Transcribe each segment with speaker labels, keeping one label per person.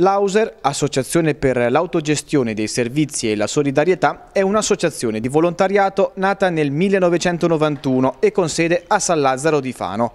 Speaker 1: L'AUSER, Associazione per l'autogestione dei servizi e la solidarietà, è un'associazione di volontariato nata nel 1991 e con sede a San Lazzaro di Fano.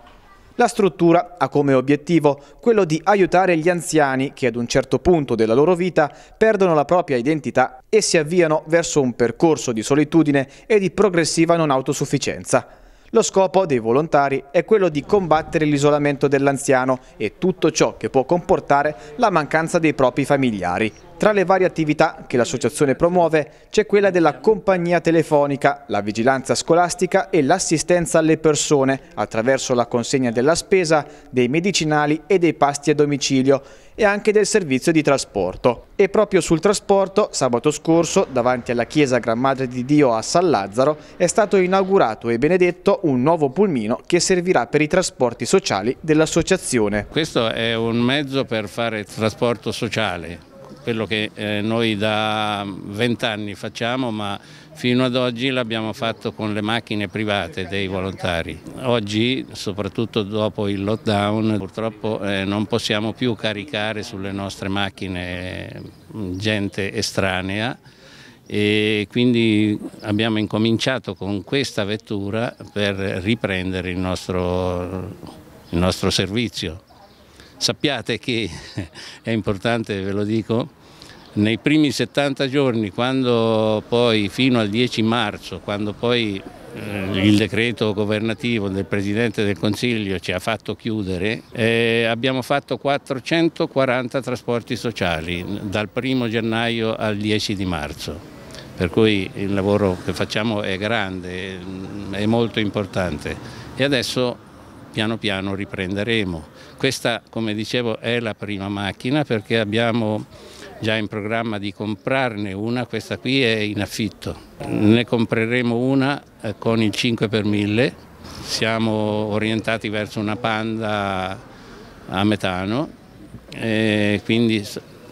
Speaker 1: La struttura ha come obiettivo quello di aiutare gli anziani che ad un certo punto della loro vita perdono la propria identità e si avviano verso un percorso di solitudine e di progressiva non autosufficienza. Lo scopo dei volontari è quello di combattere l'isolamento dell'anziano e tutto ciò che può comportare la mancanza dei propri familiari. Tra le varie attività che l'associazione promuove c'è quella della compagnia telefonica, la vigilanza scolastica e l'assistenza alle persone attraverso la consegna della spesa, dei medicinali e dei pasti a domicilio e anche del servizio di trasporto. E proprio sul trasporto, sabato scorso, davanti alla chiesa Gran Madre di Dio a San Lazzaro, è stato inaugurato e benedetto un nuovo pulmino che servirà per i trasporti sociali dell'associazione.
Speaker 2: Questo è un mezzo per fare trasporto sociale, quello che eh, noi da vent'anni facciamo, ma fino ad oggi l'abbiamo fatto con le macchine private dei volontari. Oggi, soprattutto dopo il lockdown, purtroppo eh, non possiamo più caricare sulle nostre macchine mm, gente estranea e quindi abbiamo incominciato con questa vettura per riprendere il nostro, il nostro servizio. Sappiate che, è importante ve lo dico, nei primi 70 giorni, quando poi fino al 10 marzo, quando poi eh, il decreto governativo del Presidente del Consiglio ci ha fatto chiudere, eh, abbiamo fatto 440 trasporti sociali dal 1 gennaio al 10 di marzo per cui il lavoro che facciamo è grande, è molto importante e adesso piano piano riprenderemo. Questa, come dicevo, è la prima macchina perché abbiamo già in programma di comprarne una, questa qui è in affitto. Ne compreremo una eh, con il 5 per 1000, siamo orientati verso una panda a metano, quindi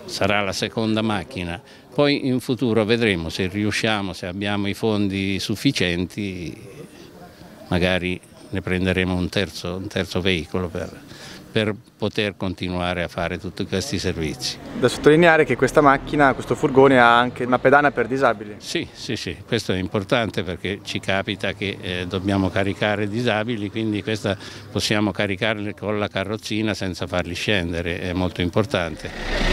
Speaker 2: sarà la seconda macchina. Poi in futuro vedremo se riusciamo, se abbiamo i fondi sufficienti, magari ne prenderemo un terzo, un terzo veicolo per, per poter continuare a fare tutti questi servizi.
Speaker 1: Da sottolineare che questa macchina, questo furgone ha anche una pedana per disabili. Sì,
Speaker 2: sì, sì, questo è importante perché ci capita che eh, dobbiamo caricare disabili, quindi questa possiamo caricarli con la carrozzina senza farli scendere, è molto importante.